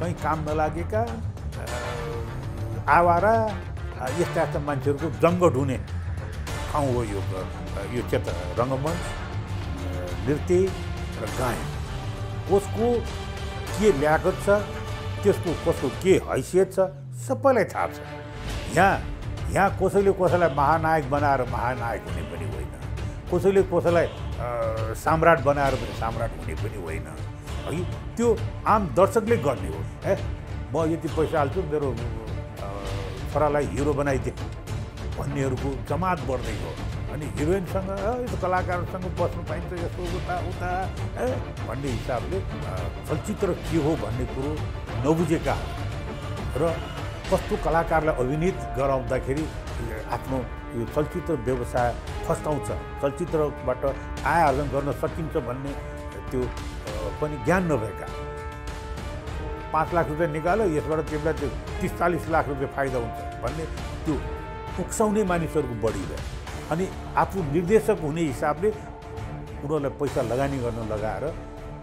कहीँ काम नलागेका आवारा यस्ता यस्ता मान्छेहरूको जङ्गट हुने ठाउँ हो यो यो क्षेत्र रङ्गमञ्च नृत्य र गायन कसको के ल्यागत छ त्यसको कसको के हैसियत छ सबैलाई थाहा छ यहाँ यहाँ कसैले कसैलाई महानायक बनाएर महानायक हुने पनि होइन कसैले कसैलाई सम्राट बनाएर पनि सम्राट हुने पनि होइन है त्यो आम दर्शकले गर्ने हो ए म यति पैसा हाल्छु मेरो छोरालाई हिरो बनाइदिए भन्नेहरूको जमात बढ्दै गयो अनि हिरोइनसँग यो कलाकारसँग बस्नु पाइन्छ यसो उता उता ए भन्ने हिसाबले चलचित्र के हो भन्ने कुरो नबुझेका र कस्तो कलाकारलाई अभिनित गराउँदाखेरि आफ्नो यो चलचित्र व्यवसाय फस्टाउँछ चलचित्रबाट आय आर्जन गर्न सकिन्छ भन्ने त्यो पनि ज्ञान नभएका पाँच लाख रुपियाँ निकाल्यो यसबाट तिमीलाई त्यो तिस चालिस लाख रुपियाँ फाइदा हुन्छ भन्ने त्यो उक्साउने मानिसहरूको बढी भयो अनि आफू निर्देशक हुने हिसाबले उनीहरूलाई पैसा लगानी गर्न लगाएर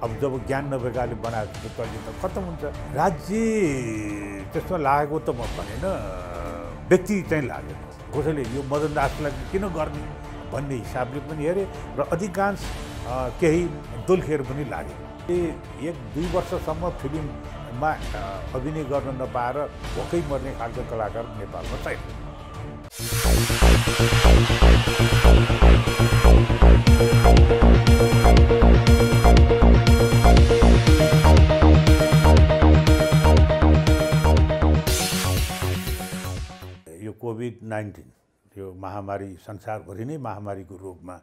अब जब ज्ञान नभएकाले बनाएको त्यो त खत्तम हुन्छ राज्य त्यसमा लागेको त म भनेन व्यक्ति चाहिँ लागेन कसैले यो मदन दासलाई किन गर्ने भन्ने हिसाबले पनि हेरेँ र अधिकांश केही दुल्खेर पनि लाग्यो एक दुई वर्षसम्म फिल्ममा अभिनय गर्न नपाएर भोकै मर्ने खालको कलाकार नेपालमा छैन यो कोभिड नाइन्टिन यो महामारी संसारभरि नै महामारीको रूपमा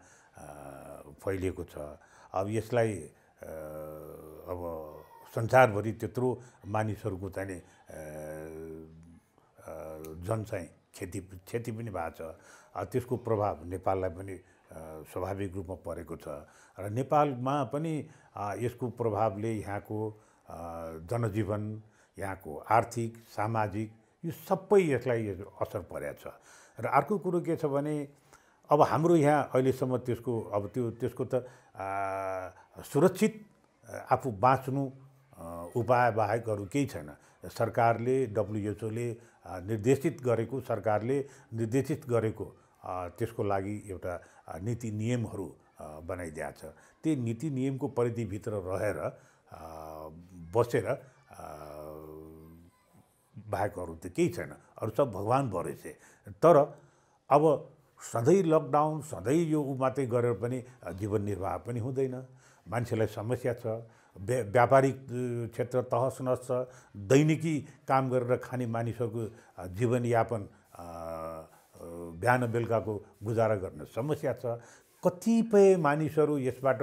फैलिएको छ अब यसलाई अब संसारभरि त्यत्रो मानिसहरूको चाहिँ जन चाहिँ क्षति क्षति पनि भएको छ त्यसको प्रभाव नेपाललाई पनि स्वाभाविक रूपमा परेको छ र नेपालमा पनि यसको प्रभावले यहाँको जनजीवन यहाँको आर्थिक सामाजिक यो सबै यसलाई असर परेको छ र अर्को कुरो के छ भने अब हाम्रो यहाँ अहिलेसम्म त्यसको अब त्यो त्यसको त सुरक्षित आफू बाँच्नु उपाय बाहेकहरू केही छैन सरकारले डब्लुएचओले निर्देशित गरेको सरकारले निर्देशित गरेको त्यसको लागि एउटा नीति नियमहरू बनाइदिएको छ त्यही नीति नियमको परिधिभित्र रहेर बसेर बाहेकहरू त केही छैन अरू सब भगवान् भरेछ तर अब सधैँ लकडाउन सधैँ यो ऊ मात्रै गरेर पनि जीवन निर्वाह पनि हुँदैन मान्छेलाई समस्या छ व्या व्यापारिक क्षेत्र तहस नहस छ दैनिकी काम गरेर खाने मानिसहरूको जीवनयापन बिहान बेलुकाको गुजारा गर्न समस्या छ कतिपय मानिसहरू यसबाट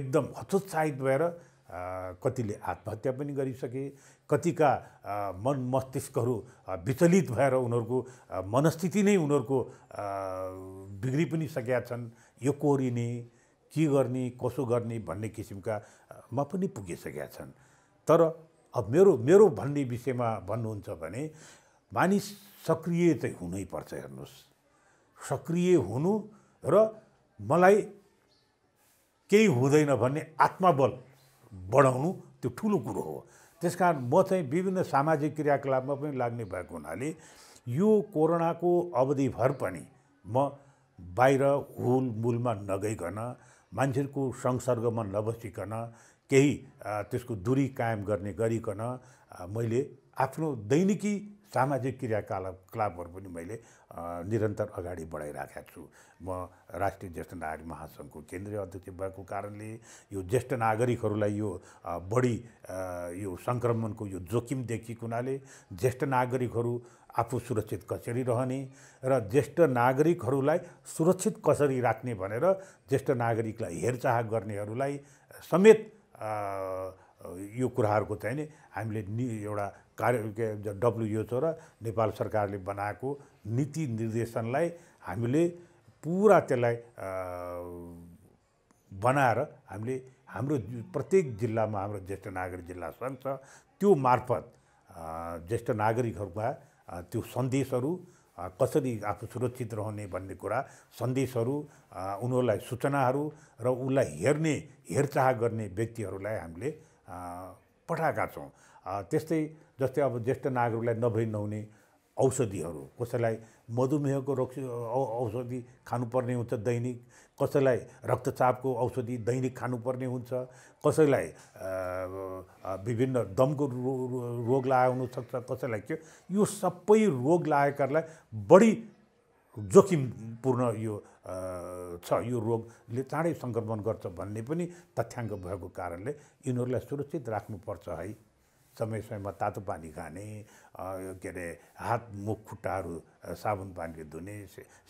एकदम हतोत्साहित भएर कतिले आत्महत्या पनि गरिसके कतिका मन मस्तिष्कहरू विचलित भएर उनीहरूको मनस्थिति नै उनीहरूको बिग्रि पनि सकेका छन् यो कोरिने के गर्ने कसो गर्ने भन्ने किसिमका मा पनि पुगिसकेका छन् तर अब मेरो मेरो भन्ने विषयमा भन्नुहुन्छ भने मानिस सक्रिय चाहिँ हुनैपर्छ हेर्नुहोस् सक्रिय हुनु र मलाई केही हुँदैन भन्ने आत्मबल बढाउनु त्यो ठुलो कुरो हो त्यस कारण म चाहिँ विभिन्न सामाजिक क्रियाकलापमा पनि लाग्ने भएको हुनाले यो कोरोनाको अवधिभर पनि म बाहिर हुल मूलमा नगइकन मान्छेहरूको संसर्गमा नबसिकन केही त्यसको दूरी कायम गर्ने गरिकन मैले आफ्नो दैनिकी सामाजिक क्रियाकलाप क्लापहरू पनि मैले निरन्तर अगाडि बढाइराखेको छु म राष्ट्रिय ज्येष्ठ नागरिक महासङ्घको केन्द्रीय अध्यक्ष भएको कारणले यो ज्येष्ठ नागरिकहरूलाई यो बढी यो सङ्क्रमणको यो जोखिम देखिएको हुनाले ज्येष्ठ नागरिकहरू आफू सुरक्षित कसरी रहने र ज्येष्ठ नागरिकहरूलाई सुरक्षित कसरी राख्ने भनेर ज्येष्ठ नागरिकलाई हेरचाह गर्नेहरूलाई समेत यो कुराहरूको चाहिँ नि हामीले नि एउटा कार्य के डब्लुएचओ र नेपाल सरकारले बनाएको नीति निर्देशनलाई हामीले पुरा त्यसलाई बनाएर हामीले हाम्रो प्रत्येक जिल्लामा हाम्रो ज्येष्ठ नागरिक जिल्ला सङ्घ छ त्यो मार्फत ज्येष्ठ नागरिकहरूका त्यो सन्देशहरू कसरी आफू सुरक्षित रहने भन्ने कुरा सन्देशहरू उनीहरूलाई सूचनाहरू र उसलाई हेर्ने हेरचाह गर्ने व्यक्तिहरूलाई हामीले पठाएका छौँ त्यस्तै जस्तै अब ज्येष्ठ नागरिकलाई नभई नहुने औषधिहरू कसैलाई मधुमेहको रोग औषधि खानुपर्ने हुन्छ दैनिक कसैलाई रक्तचापको औषधि दैनिक खानुपर्ने हुन्छ कसैलाई विभिन्न दमको रोग लागेको हुनसक्छ कसैलाई के यो सबै रोग लागेकाहरूलाई बढी जोखिमपूर्ण यो छ यो रोगले चाँडै सङ्क्रमण गर्छ भन्ने पनि तथ्याङ्क भएको कारणले यिनीहरूलाई सुरक्षित राख्नुपर्छ है समय समयमा तातो पानी खाने के अरे हात मुख खुट्टाहरू साबुन पानीले धुने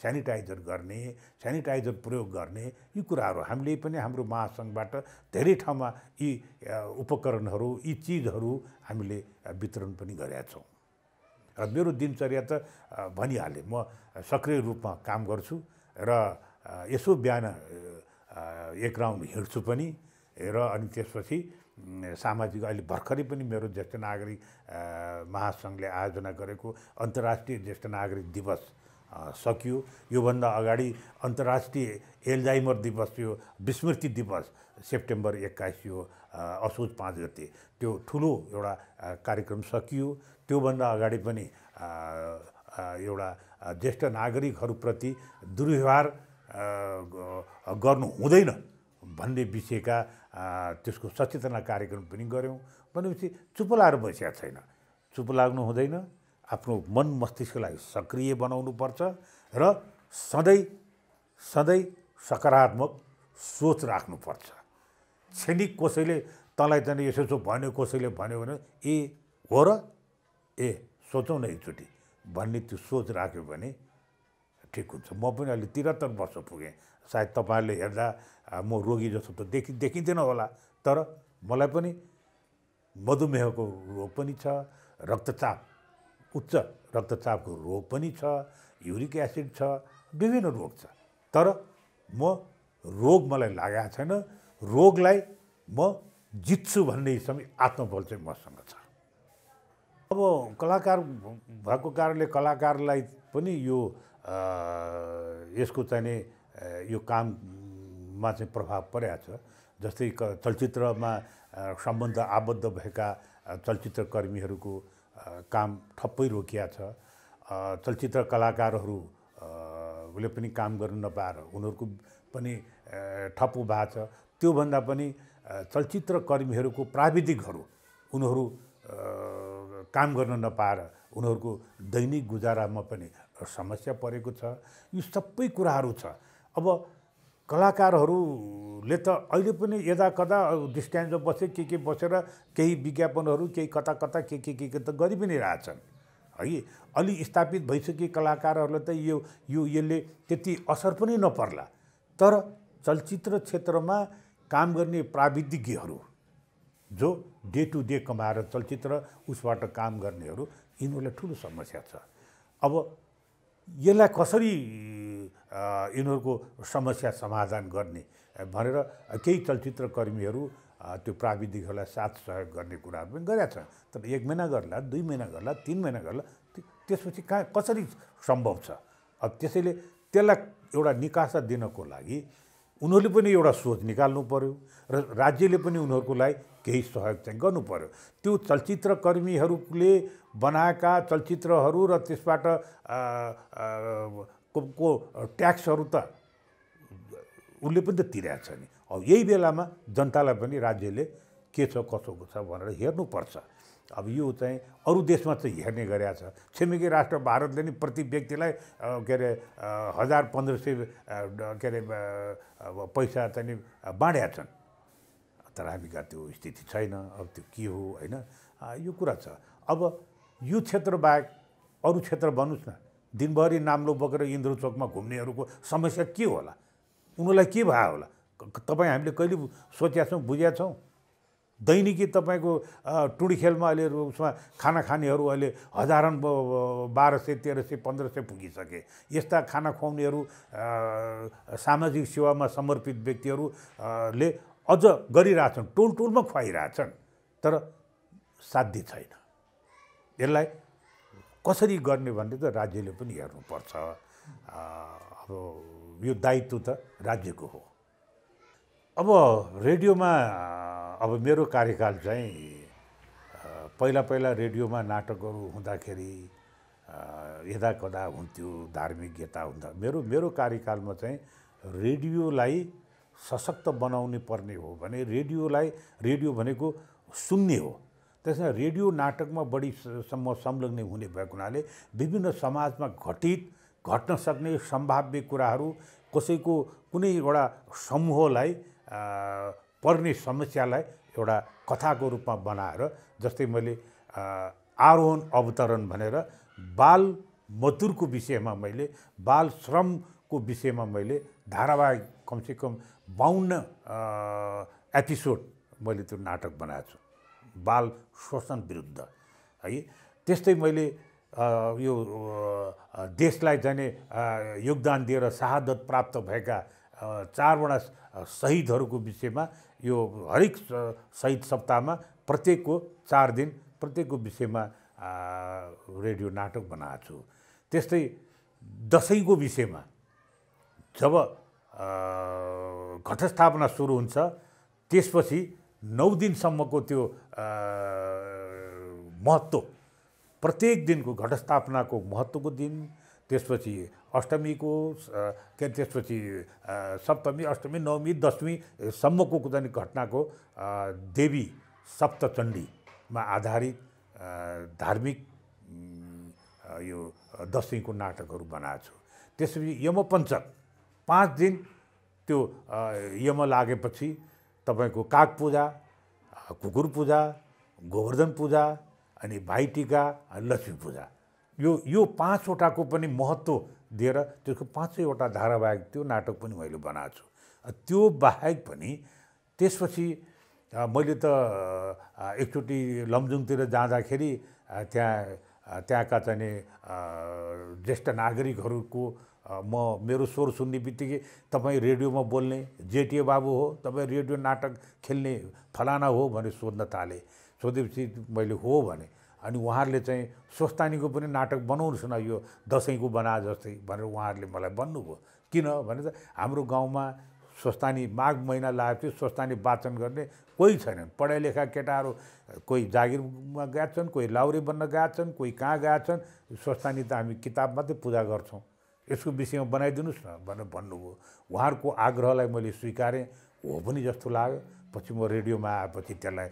सेनिटाइजर गर्ने सेनिटाइजर प्रयोग गर्ने यी कुराहरू हामीले पनि हाम्रो महासङ्घबाट धेरै ठाउँमा यी उपकरणहरू यी चिजहरू हामीले वितरण पनि गरेका छौँ र मेरो दिनचर्या त भनिहालेँ म सक्रिय रूपमा काम गर्छु र यसो बिहान एक राउन्ड हिँड्छु पनि र अनि त्यसपछि सामाजिक अहिले भर्खरै पनि मेरो ज्येष्ठ नागरिक महासङ्घले आयोजना गरेको अन्तर्राष्ट्रिय ज्येष्ठ नागरिक दिवस सकियो योभन्दा अगाडि अन्तर्राष्ट्रिय एल्जाइमर दिवस यो विस्मृति दिवस सेप्टेम्बर एक्काइस यो असोज पाँच गते त्यो ठुलो एउटा कार्यक्रम सकियो त्योभन्दा अगाडि पनि एउटा ज्येष्ठ नागरिकहरूप्रति दुर्व्यवहार गर्नु हुँदैन भन्ने विषयका त्यसको सचेतना कार्यक्रम पनि गऱ्यौँ भनेपछि चुप लाएर बसिया छैन चुप लाग्नु हुँदैन आफ्नो मन मस्तिष्कलाई सक्रिय बनाउनु पर्छ र सधैँ सधैँ सकारात्मक सोच राख्नुपर्छ क्षणिक कसैले तँलाई चाहिँ यसो यसो भन्यो कसैले भन्यो भने ए हो र ए सोचौँ न एकचोटि भन्ने त्यो सोच राख्यो भने ठिक हुन्छ म पनि अहिले त्रिहत्तर वर्ष पुगेँ सायद तपाईँहरूले हेर्दा म रोगी जस्तो त देखि देखिँदैन होला तर मलाई पनि मधुमेहको रोग पनि छ रक्तचाप उच्च रक्तचापको रोग पनि छ युरिक एसिड छ विभिन्न रोग छ तर म रोग मलाई लागेको छैन रोगलाई म जित्छु भन्ने समय आत्मबल चाहिँ मसँग छ अब कलाकार भएको कारणले कलाकारलाई पनि यो यसको चाहिने यो काममा चाहिँ प्रभाव परेको छ जस्तै क चलचित्रमा सम्बन्ध आबद्ध भएका चलचित्रकर्मीहरूको काम ठप्पै रोकिया छ चलचित्र कलाकारहरूले पनि काम गर्नु नपाएर उनीहरूको पनि ठप्पु भएको छ त्योभन्दा पनि चलचित्रकर्मीहरूको प्राविधिकहरू उनीहरू काम गर्न नपाएर उनीहरूको दैनिक गुजारामा पनि समस्या परेको छ यो सबै कुराहरू छ अब कलाकारहरूले त अहिले पनि यदा कदा डिस्ट्यान्स बसे के के बसेर केही विज्ञापनहरू केही कता कता के के के के त गरि पनि रहेछन् है अलि स्थापित भइसके कलाकारहरूलाई त यो यो यसले त्यति असर पनि नपर्ला तर चलचित्र क्षेत्रमा काम गर्ने प्राविधिकहरू जो डे टु डे कमाएर चलचित्र उसबाट काम गर्नेहरू यिनीहरूलाई ठुलो समस्या छ अब यसलाई कसरी यिनीहरूको समस्या समाधान गर्ने भनेर केही चलचित्रकर्मीहरू त्यो प्राविधिकहरूलाई साथ सहयोग गर्ने कुराहरू पनि गरेका छन् तर एक महिना गर्ला दुई महिना गर्ला तिन महिना गर्ला त्यसपछि कहाँ कसरी सम्भव छ अब त्यसैले त्यसलाई एउटा निकासा दिनको लागि उनीहरूले पनि एउटा सोच निकाल्नु पऱ्यो र राज्यले पनि उनीहरूको लागि केही सहयोग चाहिँ गर्नु पऱ्यो त्यो चलचित्रकर्मीहरूले बनाएका चलचित्रहरू र त्यसबाट को ट्याक्सहरू त उसले पनि त तिरेको छ नि अब यही बेलामा जनतालाई पनि राज्यले के छ कसोको छ भनेर हेर्नुपर्छ अब यो चाहिँ अरू देशमा चाहिँ हेर्ने गरेका छ छिमेकी राष्ट्र भारतले नि प्रति व्यक्तिलाई के अरे हजार पन्ध्र सय के अरे पैसा चाहिँ नि बाँडेका छन् तर हामी कहाँ त्यो स्थिति छैन अब त्यो के हो होइन यो कुरा छ अब यो क्षेत्र बाहेक अरू क्षेत्र भन्नुहोस् न दिनभरि नाम्लो बोकेर इन्द्र चोकमा घुम्नेहरूको समस्या के होला उनीहरूलाई के भयो होला तपाईँ हामीले कहिले सोचेका छौँ बुझेका छौँ दैनिकी तपाईँको टुडी खेलमा अहिले उसमा खाना खानेहरू अहिले हजारौँ बाह्र सय तेह्र सय पन्ध्र सय पुगिसके यस्ता खाना खुवाउनेहरू सामाजिक सेवामा समर्पित व्यक्तिहरूले अझ गरिरहेछन् टोल टोलमा खुवाइरहेछन् तर साध्य छैन यसलाई कसरी गर्ने भन्ने त राज्यले पनि हेर्नुपर्छ अब यो दायित्व त राज्यको हो अब रेडियोमा अब मेरो कार्यकाल चाहिँ पहिला पहिला रेडियोमा नाटकहरू हुँदाखेरि यदा कदा हुन्थ्यो धार्मिक यता हुँदा मेरो मेरो कार्यकालमा चाहिँ रेडियोलाई सशक्त बनाउने पर्ने हो भने रेडियोलाई रेडियो भनेको सुन्ने हो त्यसमा रेडियो नाटकमा बढी सम्म संलग्न हुने भएको हुनाले विभिन्न समाजमा घटित घट्न सक्ने सम्भाव्य कुराहरू कसैको कुनै एउटा समूहलाई पर्ने समस्यालाई एउटा कथाको रूपमा बनाएर जस्तै मैले आरोहण अवतरण भनेर बाल मजदुरको विषयमा मैले बाल श्रमको विषयमा मैले धारावाहिक कमसेकम बाहुन्न एपिसोड मैले त्यो नाटक बनाएको छु बाल शोषण विरुद्ध है त्यस्तै मैले यो देशलाई जाने योगदान दिएर शहादत प्राप्त भएका चारवटा शहीदहरूको विषयमा यो हरेक शहीद सप्ताहमा प्रत्येकको चार दिन प्रत्येकको विषयमा रेडियो नाटक बनाएको छु त्यस्तै दसैँको विषयमा जब घटस्थापना सुरु हुन्छ त्यसपछि नौ दिनसम्मको त्यो महत्त्व प्रत्येक दिनको घटस्थापनाको महत्त्वको दिन त्यसपछि अष्टमीको के त्यसपछि सप्तमी अष्टमी नवमी दशमीसम्मको कुनै घटनाको देवी सप्तचण्डीमा आधारित धार्मिक यो दसैँको नाटकहरू बनाएको छु त्यसपछि यमपञ्चक पाँच दिन त्यो यम लागेपछि तपाईँको काग पूजा कुकुर पूजा गोवर्धन पूजा अनि भाइटिका लक्ष्मी पूजा यो यो पाँचवटाको पनि महत्त्व दिएर त्यसको पाँचैवटा धारावाहिक त्यो नाटक पनि मैले बनाएको छु त्यो बाहेक पनि त्यसपछि मैले त एकचोटि लमजुङतिर जाँदाखेरि त्यहाँ त्यहाँका चाहिँ ज्येष्ठ नागरिकहरूको म मेरो स्वर सुन्ने बित्तिकै तपाईँ रेडियोमा बोल्ने जेटिए बाबु हो तपाईँ रेडियो नाटक खेल्ने फलाना हो भनेर सोध्न थालेँ सोधेपछि मैले हो भने अनि उहाँहरूले चाहिँ स्वस्तानीको पनि नाटक बनाउनुहोस् न यो दसैँको बना जस्तै भनेर उहाँहरूले मलाई भन्नुभयो किन भने त हाम्रो गाउँमा स्वस्तानी माघ महिना लागेपछि स्वस्तानी वाचन गर्ने कोही छैनन् पढाइ लेखा केटाहरू कोही जागिरमा गएका छन् कोही लाउरे बन्न गएका छन् कोही कहाँ गएका छन् स्वस्तानी त हामी किताब मात्रै पूजा गर्छौँ यसको विषयमा बनाइदिनुहोस् न भनेर भन्नुभयो उहाँहरूको आग्रहलाई मैले स्वीकारेँ हो पनि जस्तो लाग्यो पछि म रेडियोमा आएपछि त्यसलाई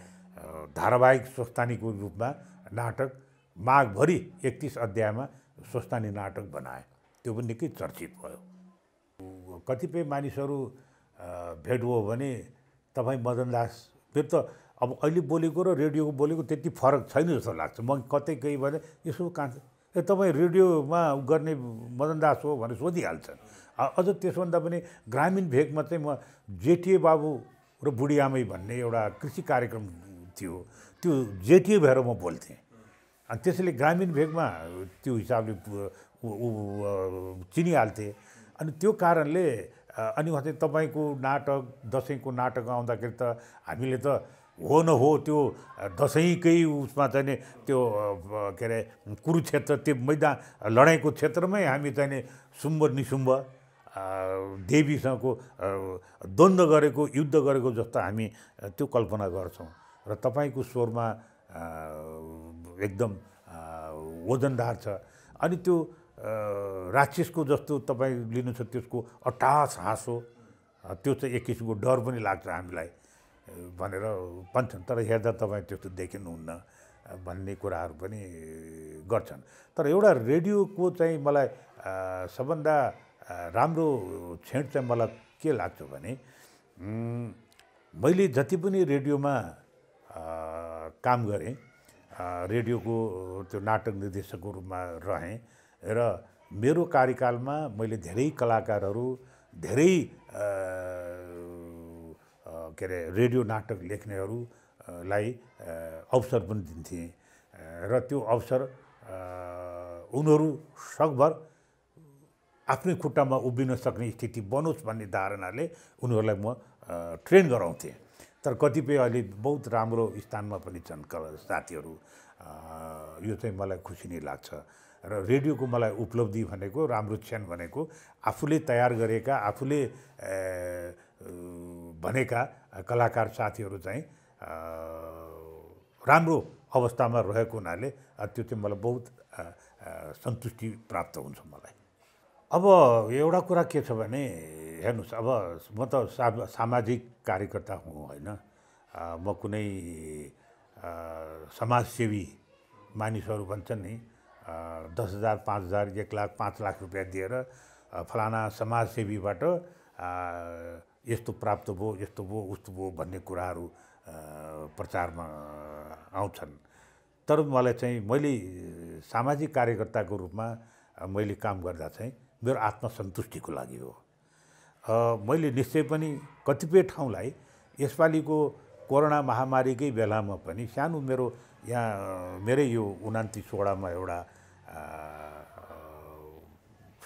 धारावाहिक स्वस्थानीको रूपमा नाटक माघभरि एकतिस अध्यायमा स्वस्थानी नाटक बनाएँ त्यो पनि निकै चर्चित भयो कतिपय मानिसहरू भेट भयो भने तपाईँ मदन दास फेरि त अब अहिले बोलेको र रेडियोको बोलेको त्यति फरक छैन जस्तो लाग्छ म कतै केही भने यसो कान्छ ए तपाईँ रेडियोमा गर्ने मदन दास हो भनेर सोधिहाल्छन् अझ त्यसभन्दा पनि ग्रामीण भेगमा चाहिँ म जेटिए बाबु र बुढियामै भन्ने एउटा कृषि कार्यक्रम थियो त्यो जेटिए भएर म बोल्थेँ अनि त्यसैले ग्रामीण भेगमा त्यो हिसाबले चिनिहाल्थेँ अनि त्यो कारणले अनि उहाँ चाहिँ तपाईँको नाटक दसैँको नाटक आउँदाखेरि त हामीले त हो न हो त्यो दसैँकै उसमा चाहिँ नि त्यो के अरे कुरुक्षेत्र त्यो मैदान लडाइँको क्षेत्रमै हामी चाहिँ नि सुम्ब निसुम्ब देवीसँगको द्वन्द्व गरेको युद्ध गरेको जस्तो हामी त्यो कल्पना गर्छौँ र तपाईँको स्वरमा एकदम ओजनदार छ अनि त्यो राक्षसको जस्तो तपाईँ लिनु छ त्यसको अटास हाँसो त्यो चाहिँ एक किसिमको डर पनि लाग्छ हामीलाई भनेर भन्छन् तर हेर्दा तपाईँ त्यस्तो देखिनुहुन्न भन्ने कुराहरू पनि गर्छन् तर एउटा रेडियोको चाहिँ मलाई सबभन्दा राम्रो क्षेण चाहिँ मलाई के लाग्छ भने मैले जति पनि रेडियोमा काम गरेँ रेडियोको त्यो नाटक निर्देशकको रूपमा रहेँ र मेरो कार्यकालमा मैले धेरै कलाकारहरू धेरै के अरे रेडियो नाटक लेख्नेहरूलाई अवसर पनि दिन्थेँ र त्यो अवसर उनीहरू सकभर आफ्नै खुट्टामा उभिन सक्ने स्थिति बनोस् भन्ने धारणाले उनीहरूलाई म ट्रेन गराउँथेँ तर कतिपय अहिले बहुत राम्रो स्थानमा पनि छन् साथीहरू यो चाहिँ मलाई खुसी नै लाग्छ र रेडियोको मलाई उपलब्धि भनेको राम्रो क्षण भनेको आफूले तयार गरेका आफूले भनेका कलाकार साथीहरू चाहिँ राम्रो अवस्थामा रहेको हुनाले त्यो चाहिँ मलाई बहुत सन्तुष्टि प्राप्त हुन्छ मलाई अब एउटा कुरा के छ भने हेर्नुहोस् अब म त सामाजिक कार्यकर्ता हुँ होइन म कुनै समाजसेवी मानिसहरू भन्छन् नि दस हजार पाँच हजार एक लाख पाँच लाख रुपियाँ दिएर फलाना समाजसेवीबाट यस्तो प्राप्त भयो यस्तो भयो उस्तो भयो भन्ने कुराहरू प्रचारमा आउँछन् तर मलाई चाहिँ मैले सामाजिक कार्यकर्ताको रूपमा मैले काम गर्दा चाहिँ मेरो आत्मसन्तुष्टिको लागि हो मैले निश्चय पनि कतिपय ठाउँलाई यसपालिको कोरोना महामारीकै बेलामा पनि सानो मेरो यहाँ मेरै यो उनातिसवटामा एउटा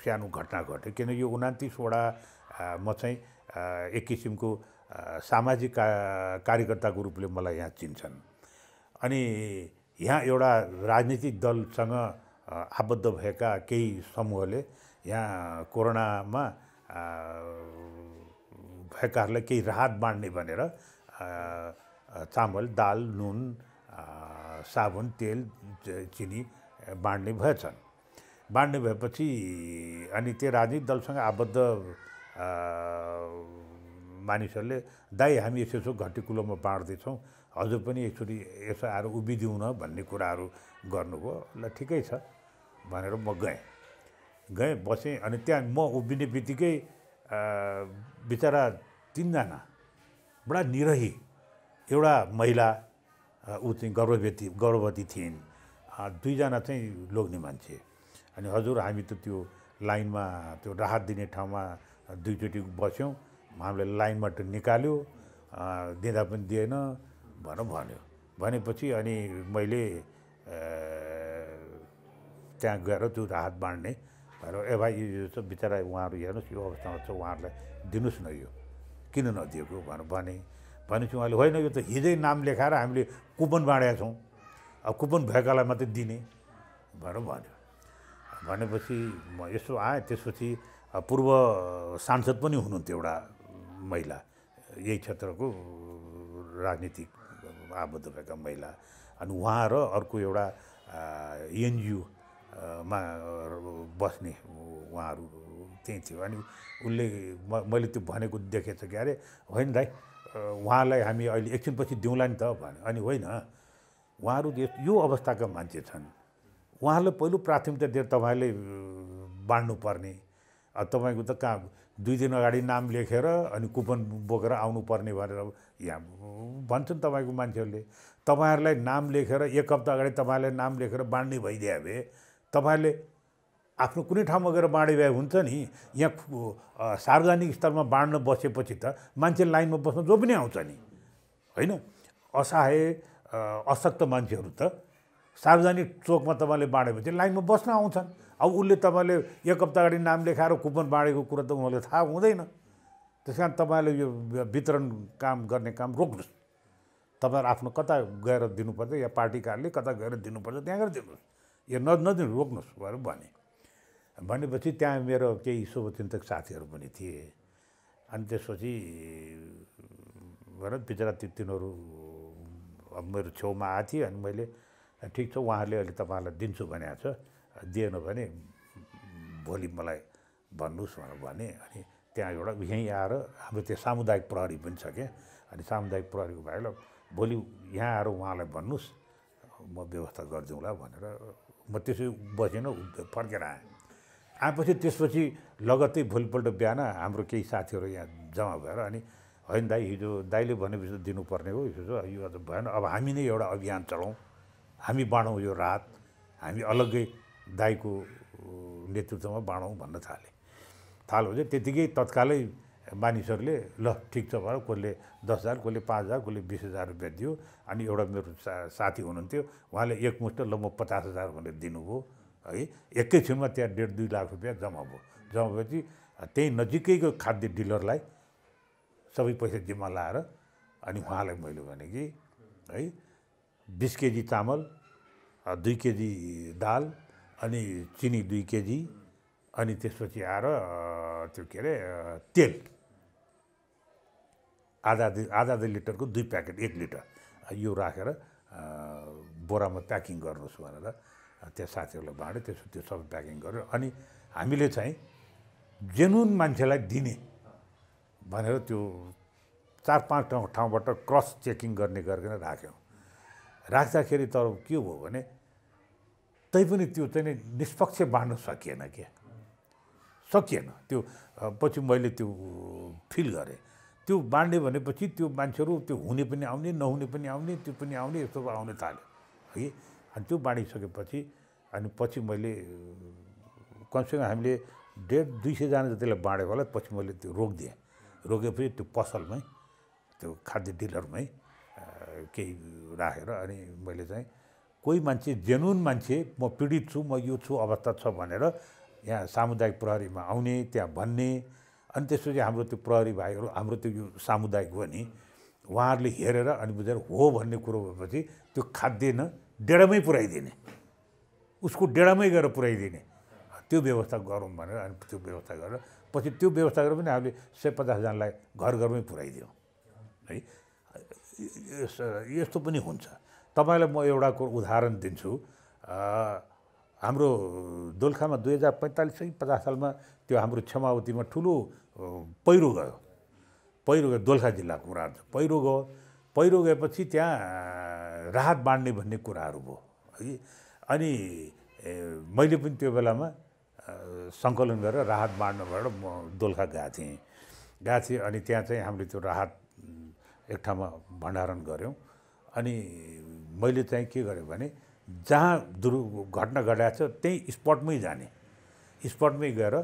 सानो घटना घट्यो किनकि यो म चाहिँ एक किसिमको सामाजिक का कार्यकर्ताको रूपले मलाई यहाँ चिन्छन् अनि यहाँ एउटा राजनीतिक दलसँग आबद्ध भएका केही समूहले यहाँ कोरोनामा भएकाहरूलाई केही राहत बाँड्ने भनेर चामल दाल नुन साबुन तेल चिनी बाँड्ने भएछन् बाँड्ने भएपछि अनि त्यो राजनीतिक दलसँग आबद्ध मानिसहरूले दाइ हामी यसो यसो घट्टी कुलोमा बाँड्दैछौँ हजुर पनि एकचोटि यसो आएर उभिदिउँ न भन्ने कुराहरू गर्नुभयो ल ठिकै छ भनेर म गएँ गएँ बसेँ अनि त्यहाँ म उभिने बित्तिकै बिचरा तिनजना बडा निरही एउटा महिला ऊ चाहिँ गर्भवती गर्भवती थिइन् दुईजना चाहिँ लोग्ने मान्छे अनि हजुर हामी त त्यो लाइनमा त्यो राहत दिने ठाउँमा दुईचोटि बस्यौँ हामीले लाइनबाट निकाल्यो दिँदा पनि दिएन भन भन्यो भनेपछि अनि मैले त्यहाँ गएर त्यो हात बाँड्ने भनेर ए भाइ यो छ बिचरा उहाँहरू हेर्नुहोस् यो अवस्थामा छ उहाँहरूलाई दिनुहोस् न यो किन नदिएको भनेर भने भनेपछि उहाँले होइन यो त हिजै नाम लेखाएर हामीले कुपन बाँडेका छौँ अब कुपन भएकालाई मात्रै दिने भनेर भन्यो भनेपछि म यसो आएँ त्यसपछि पूर्व सांसद पनि हुनुहुन्थ्यो एउटा महिला यही क्षेत्रको राजनीतिक आबद्ध भएका महिला अनि उहाँ र अर्को एउटा एनजिओमा बस्ने उहाँहरू त्यहीँ थियो अनि उसले मैले त्यो भनेको देखेको छु कि अरे होइन दाइ उहाँलाई हामी अहिले एकछिनपछि दिउँला नि त भने अनि होइन उहाँहरू यो अवस्थाका मान्छे छन् उहाँहरूलाई पहिलो प्राथमिकता दिएर तपाईँले बाँड्नुपर्ने तपाईँको त कहाँ दुई दिन अगाडि नाम लेखेर अनि कुपन बोकेर आउनुपर्ने भनेर यहाँ भन्छन् तपाईँको मान्छेहरूले तपाईँहरूलाई नाम लेखेर एक हप्ता अगाडि तपाईँहरूलाई नाम लेखेर बाँड्ने भइदियो भए तपाईँहरूले आफ्नो कुनै ठाउँमा गएर बाँडे भए हुन्छ नि यहाँ सार्वजनिक स्तरमा बाँड्न बसेपछि त मान्छे लाइनमा बस्न जो पनि आउँछ नि होइन असहाय अशक्त मान्छेहरू त सार्वजनिक चोकमा तपाईँले बाँडेपछि लाइनमा बस्न आउँछन् अब उसले तपाईँले एक हप्ता अगाडि नाम लेखाएर कुपन बाँडेको कुरा त उहाँले थाहा हुँदैन त्यस कारण तपाईँले यो वितरण काम गर्ने काम रोक्नुहोस् तपाईँहरू आफ्नो कता गएर दिनुपर्छ या पार्टीकारले कता गएर दिनुपर्छ त्यहाँ गएर दिनुहोस् यो न नदिनु रोक्नुहोस् भनेर भने भनेपछि त्यहाँ मेरो केही शुभचिन्तक साथीहरू पनि थिए अनि त्यसपछि भएर बिचरा ती तिनीहरू मेरो छेउमा आएको थिएँ अनि मैले ठिक छ उहाँहरूले अहिले तपाईँहरूलाई दिन्छु भनेको छ दिएन भने भोलि मलाई भन्नुहोस् भनेर भने अनि त्यहाँ एउटा यहीँ आएर हाम्रो त्यो सामुदायिक प्रहरी पनि छ क्या अनि सामुदायिक प्रहरीको भाइलाई भोलि यहाँ आएर उहाँलाई भन्नुहोस् म व्यवस्था गरिदिउँला भनेर म त्यसै बसेन फर्केर आएँ आएपछि त्यसपछि लगत्तै भोलिपल्ट बिहान हाम्रो केही साथीहरू यहाँ जम्मा भएर अनि होइन दाई हिजो दाइले भनेपछि त दिनुपर्ने हो हिजो यो भएन अब हामी नै एउटा अभियान चलाउँ हामी बाँडौँ यो रात हामी अलग्गै दाईको नेतृत्वमा बाँडौँ भन्न थाले थाल्यो भने त्यतिकै तत्कालै मानिसहरूले ल ठिक छ भनेर कसले दस हजार कसले पाँच हजार कसले बिस हजार रुपियाँ दियो अनि एउटा मेरो सा साथी हुनुहुन्थ्यो उहाँले एकमुष्ट ल म पचास हजार भनेर दिनुभयो है एकैछिनमा त्यहाँ डेढ दुई लाख रुपियाँ जम्मा भयो जम्मा भएपछि त्यही नजिकैको खाद्य डिलरलाई सबै पैसा जिम्मा लाएर अनि उहाँलाई मैले भने कि है बिस केजी चामल दुई केजी दाल अनि चिनी दुई केजी अनि त्यसपछि आएर त्यो के अरे तेल आधा दुई आधा दुई लिटरको दुई प्याकेट एक लिटर यो राखेर बोरामा प्याकिङ गर्नुहोस् भनेर त्यहाँ साथीहरूलाई बाँड्यो त्यसपछि त्यो सबै प्याकिङ गर्यो अनि हामीले चाहिँ जेनुन मान्छेलाई दिने भनेर त्यो चार पाँच ठाउँ ठाउँबाट क्रस चेकिङ गर्ने गरिकन राख्यौँ राख्दाखेरि तर के भयो भने तै पनि त्यो चाहिँ निष्पक्ष बाँड्न सकिएन क्या सकिएन त्यो पछि मैले त्यो फिल गरेँ त्यो बाँड्यो भनेपछि त्यो मान्छेहरू त्यो हुने पनि आउने नहुने पनि आउने त्यो पनि आउने यस्तो आउन थाल्यो है अनि त्यो बाँडिसकेपछि अनि पछि मैले कमसेकम हामीले डेढ दुई सयजना जतिलाई बाँडेको होला पछि मैले त्यो रोकिदिएँ रोकेपछि त्यो पसलमै त्यो खाद्य डिलरमै केही राखेर अनि मैले चाहिँ कोही मान्छे जेनुन मान्छे म पीडित छु म यो छु अवस्था छ भनेर यहाँ सामुदायिक प्रहरीमा आउने त्यहाँ भन्ने अनि त्यसपछि हाम्रो त्यो प्रहरी भाइहरू हाम्रो त्यो सामुदायिक हो नि उहाँहरूले हेरेर अनि बुझेर हो भन्ने कुरो भएपछि त्यो खाद्यान्न डेडामै पुऱ्याइदिने उसको डेडामै गएर पुऱ्याइदिने त्यो व्यवस्था गरौँ भनेर अनि त्यो व्यवस्था गरेर पछि त्यो व्यवस्था गरेर पनि हामीले सय पचासजनालाई घर घरमै पुऱ्याइदियौँ है यस्तो पनि हुन्छ तपाईँलाई म एउटा उदाहरण दिन्छु हाम्रो दोलखामा दुई हजार पैँतालिस सय पचास सालमा त्यो हाम्रो क्षमावतीमा ठुलो पहिरो गयो पहिरो गयो दोलखा जिल्लाको कुरा पहिरो गयो पहिरो गएपछि त्यहाँ राहत बाँड्ने भन्ने कुराहरू भयो है अनि मैले पनि त्यो बेलामा सङ्कलन गरेर राहत बाँड्नबाट म दोलखा गएको थिएँ गएको थिएँ अनि त्यहाँ चाहिँ हामीले त्यो राहत एक ठाउँमा भण्डारण गऱ्यौँ अनि मैले चाहिँ के गरेँ भने जहाँ दुर्घटना घटना घटाएको छ त्यही स्पटमै जाने स्पटमै गएर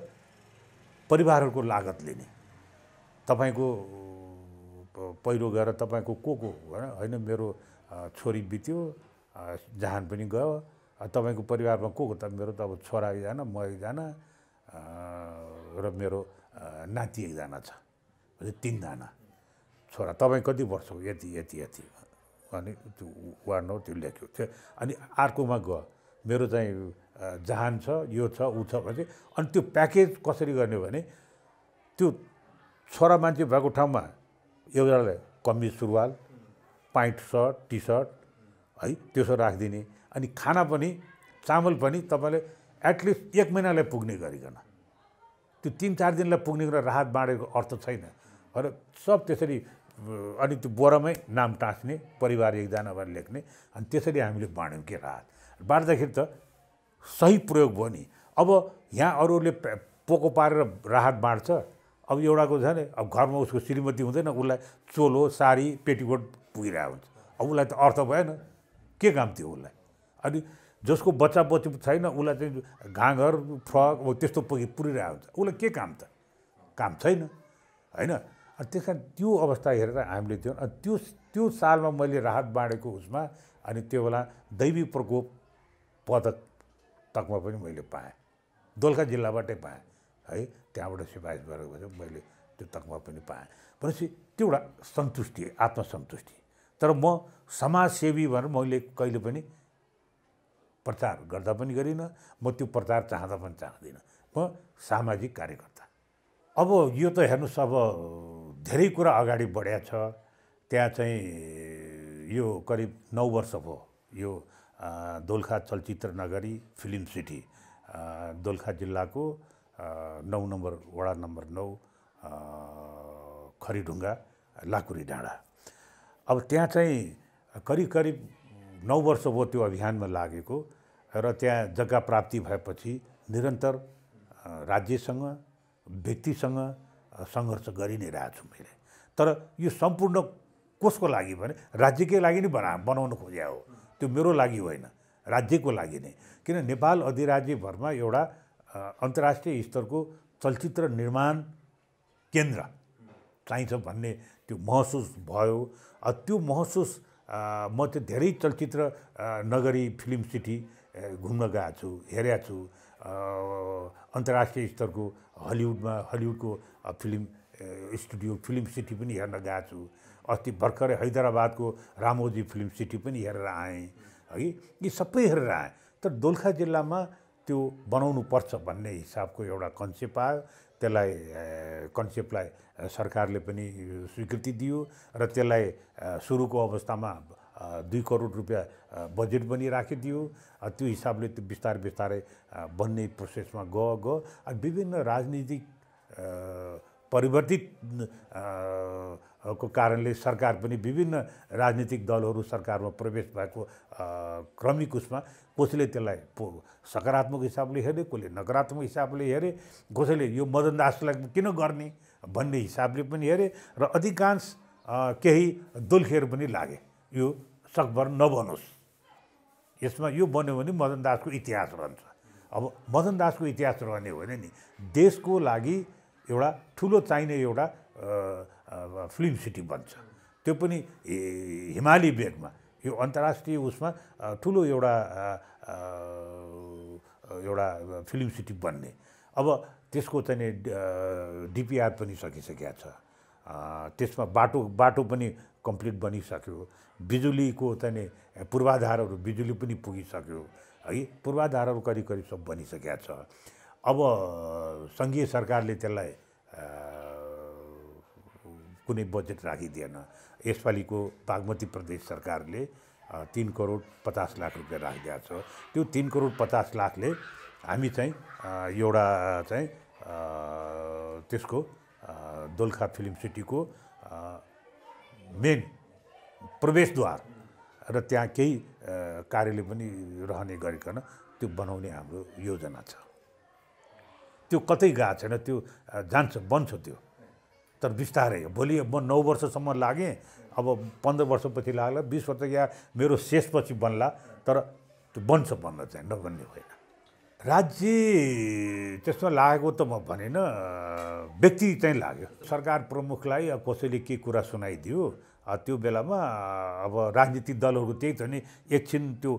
परिवारहरूको लागत लिने तपाईँको पहिरो गएर तपाईँको को को होइन मेरो छोरी बित्यो जहान पनि गयो तपाईँको परिवारमा को को त मेरो त अब छोरा एकजना म एकजना र मेरो नाति एकजना छ तिनजना छोरा तपाईँ कति वर्षको यति यति यति अनि त्यो वार्ड नम्बर त्यो लेख्यो त्यो अनि अर्कोमा गयो मेरो चाहिँ जहान छ यो छ ऊ छ भने अनि त्यो प्याकेज कसरी गर्ने भने त्यो छोरा मान्छे भएको ठाउँमा एउटालाई कमिज सुरुवाल पाइन्ट सर्ट टी सर्ट है त्यसो राखिदिने अनि खाना पनि चामल पनि तपाईँले एटलिस्ट एक महिनालाई पुग्ने गरिकन त्यो तिन चार दिनलाई पुग्ने गरेर राहत बाँडेको अर्थ छैन र सब त्यसरी अनि त्यो बोरामै नाम टाँस्ने परिवार एकजना भनेर लेख्ने अनि त्यसरी हामीले बाँड्यौँ के राहत बाँड्दाखेरि त सही प्रयोग भयो नि अब यहाँ अरूले पोको पारेर राहत बाँड्छ अब एउटाको छ नि अब घरमा उसको श्रीमती हुँदैन उसलाई चोलो साडी पेटीकोट पुगिरहेको हुन्छ अब उसलाई त अर्थ भएन के काम थियो उसलाई अनि जसको बच्चा बच्ची छैन उसलाई चाहिँ घाँघर फ्रक अब त्यस्तो पुगि पुरिरहेको हुन्छ उसलाई के काम त काम छैन होइन त्यस कारण त्यो अवस्था हेरेर हामीले त्यो त्यो त्यो सालमा मैले राहत बाँडेको उसमा अनि त्यो बेला दैवी प्रकोप पदक तकमा पनि मैले पाएँ दोलखा जिल्लाबाटै पाएँ है त्यहाँबाट सिफारिस गरेको मैले त्यो तकमा पनि पाएँ भनेपछि त्यो एउटा सन्तुष्टि आत्मसन्तुष्टि तर म समाजसेवी भनेर मैले कहिले पनि प्रचार गर्दा पनि गरिनँ म त्यो प्रचार चाहँदा पनि चाहदिनँ म सामाजिक कार्यकर्ता अब यो त हेर्नुहोस् अब धेरै कुरा अगाडि बढ्या छ त्यहाँ चाहिँ यो करिब नौ वर्ष भयो यो दोलखा चलचित्र नगरी फिल्म सिटी दोलखा जिल्लाको नौ नम्बर वडा नम्बर नौ खरिढुङ्गा लाकुरी डाँडा अब त्यहाँ चाहिँ करिब करिब नौ वर्ष भयो त्यो अभियानमा लागेको र त्यहाँ जग्गा प्राप्ति भएपछि निरन्तर राज्यसँग व्यक्तिसँग सङ्घर्ष गरि नै रहेछु मैले तर यो सम्पूर्ण कसको लागि भने राज्यकै लागि नै बना बनाउन खोजे हो त्यो मेरो लागि होइन राज्यको लागि नै किन नेपाल अधिराज्यभरमा एउटा अन्तर्राष्ट्रिय स्तरको चलचित्र निर्माण केन्द्र चाहिन्छ भन्ने त्यो महसुस भयो त्यो महसुस म चाहिँ धेरै चलचित्र नगरी फिल्म सिटी घुम्न गएको छु हेरेको छु अन्तर्राष्ट्रिय स्तरको हलिउडमा हलिउडको फिल्म स्टुडियो फिल्म सिटी पनि हेर्न गएको छु अस्ति भर्खरै हैदराबादको रामोजी फिल्म सिटी पनि हेरेर आएँ है यी सबै हेरेर आएँ तर दोलखा जिल्लामा त्यो बनाउनु पर्छ भन्ने हिसाबको एउटा कन्सेप्ट आयो त्यसलाई कन्सेप्टलाई सरकारले पनि स्वीकृति दियो र त्यसलाई सुरुको अवस्थामा दुई करोड रुपियाँ बजेट पनि राखिदियो त्यो हिसाबले त्यो बिस्तारै बिस्तारै बन्ने प्रोसेसमा ग गयो विभिन्न राजनीतिक परिवर्तित को कारणले सरकार पनि विभिन्न राजनीतिक दलहरू सरकारमा प्रवेश भएको क्रमिक उसमा कसैले त्यसलाई सकारात्मक हिसाबले हेरे कसले नकारात्मक हिसाबले हेरे कसैले यो मदन दासलाई किन गर्ने भन्ने हिसाबले पनि हेरे र अधिकांश केही दोलखेर पनि लागे यो सकभर नबनोस् यसमा यो बन्यो भने मदन दासको इतिहास रहन्छ अब मदन दासको इतिहास रहने हो भने नि देशको लागि एउटा ठुलो चाहिने एउटा फिल्म सिटी बन्छ त्यो पनि हिमाली बेगमा यो अन्तर्राष्ट्रिय उसमा ठुलो एउटा एउटा फिल्म सिटी बन्ने अब त्यसको चाहिँ डिपिआर पनि सकिसकेका छ त्यसमा बाटो बाटो पनि कम्प्लिट बनिसक्यो बिजुलीको चाहिँ पूर्वाधारहरू बिजुली पनि पुगिसक्यो है पूर्वाधारहरू करिब करिब सब बनिसकेका छ अब सङ्घीय सरकारले त्यसलाई कुनै बजेट राखिदिएन यसपालिको बागमती प्रदेश सरकारले तिन करोड पचास लाख रुपियाँ राखिदिएको छ त्यो तिन करोड पचास लाखले हामी चाहिँ एउटा चाहिँ त्यसको दोलखा फिल्म सिटीको मेन प्रवेशद्वार र त्यहाँ केही कार्यालय पनि रहने गरिकन त्यो बनाउने हाम्रो योजना छ त्यो कतै गएको छैन त्यो जान्छ बन्छ त्यो तर बिस्तारै भोलि म नौ वर्षसम्म लागेँ अब पन्ध्र वर्षपछि लाग्ला बिस वर्ष या मेरो शेषपछि बन्ला तर त्यो बन्छ बन्न चाहिँ नबन्ने होइन राज्य त्यसमा लागेको त म भनेन व्यक्ति चाहिँ लाग्यो सरकार प्रमुखलाई कसैले के कुरा सुनाइदियो त्यो बेलामा अब राजनीतिक दलहरू त्यही छ नि एकछिन त्यो